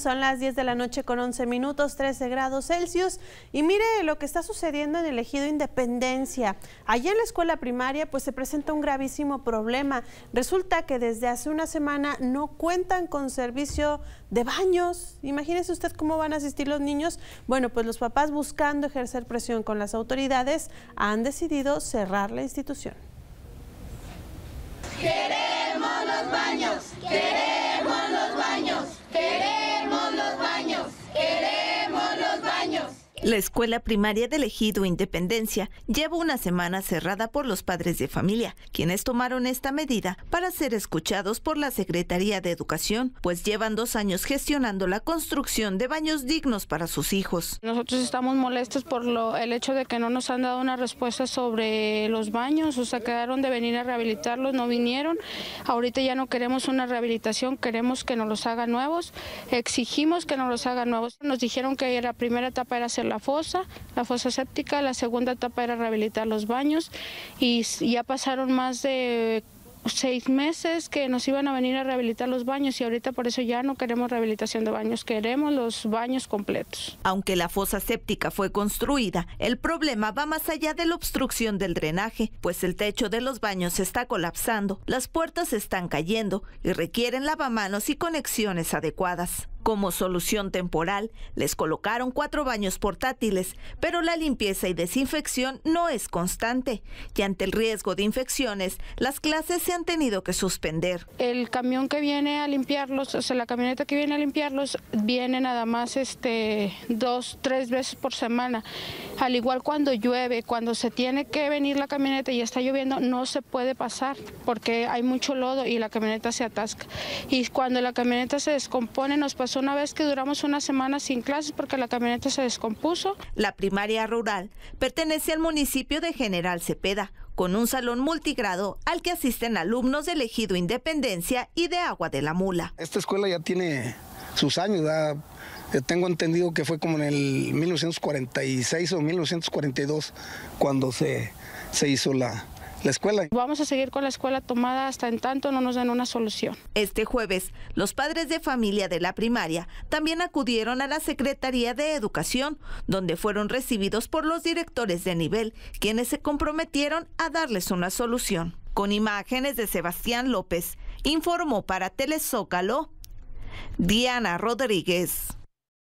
son las 10 de la noche con 11 minutos, 13 grados Celsius. Y mire lo que está sucediendo en el ejido Independencia. Allí en la escuela primaria pues se presenta un gravísimo problema. Resulta que desde hace una semana no cuentan con servicio de baños. imagínense usted cómo van a asistir los niños. Bueno, pues los papás buscando ejercer presión con las autoridades han decidido cerrar la institución. Queremos los baños. Queremos La escuela primaria de ejido Independencia lleva una semana cerrada por los padres de familia, quienes tomaron esta medida para ser escuchados por la Secretaría de Educación, pues llevan dos años gestionando la construcción de baños dignos para sus hijos. Nosotros estamos molestos por lo, el hecho de que no nos han dado una respuesta sobre los baños, o sea, quedaron de venir a rehabilitarlos, no vinieron. Ahorita ya no queremos una rehabilitación, queremos que nos los hagan nuevos, exigimos que nos los hagan nuevos. Nos dijeron que la primera etapa era hacer la fosa, la fosa séptica, la segunda etapa era rehabilitar los baños y ya pasaron más de seis meses que nos iban a venir a rehabilitar los baños y ahorita por eso ya no queremos rehabilitación de baños, queremos los baños completos. Aunque la fosa séptica fue construida, el problema va más allá de la obstrucción del drenaje, pues el techo de los baños está colapsando, las puertas están cayendo y requieren lavamanos y conexiones adecuadas. Como solución temporal, les colocaron cuatro baños portátiles, pero la limpieza y desinfección no es constante y ante el riesgo de infecciones, las clases se han tenido que suspender. El camión que viene a limpiarlos, o sea, la camioneta que viene a limpiarlos, viene nada más este, dos, tres veces por semana al igual cuando llueve, cuando se tiene que venir la camioneta y está lloviendo, no se puede pasar porque hay mucho lodo y la camioneta se atasca. Y cuando la camioneta se descompone, nos pasó una vez que duramos una semana sin clases porque la camioneta se descompuso. La primaria rural pertenece al municipio de General Cepeda, con un salón multigrado al que asisten alumnos de ejido Independencia y de Agua de la Mula. Esta escuela ya tiene sus años. Eh, tengo entendido que fue como en el 1946 o 1942 cuando se, hizo la, la escuela. Vamos a seguir con la escuela tomada hasta en tanto no nos den una solución. Este jueves, los padres de familia de la primaria también acudieron a la Secretaría de Educación, donde fueron recibidos por los directores de nivel, quienes se comprometieron a darles una solución. Con imágenes de Sebastián López, informó para Telezócalo Diana Rodríguez.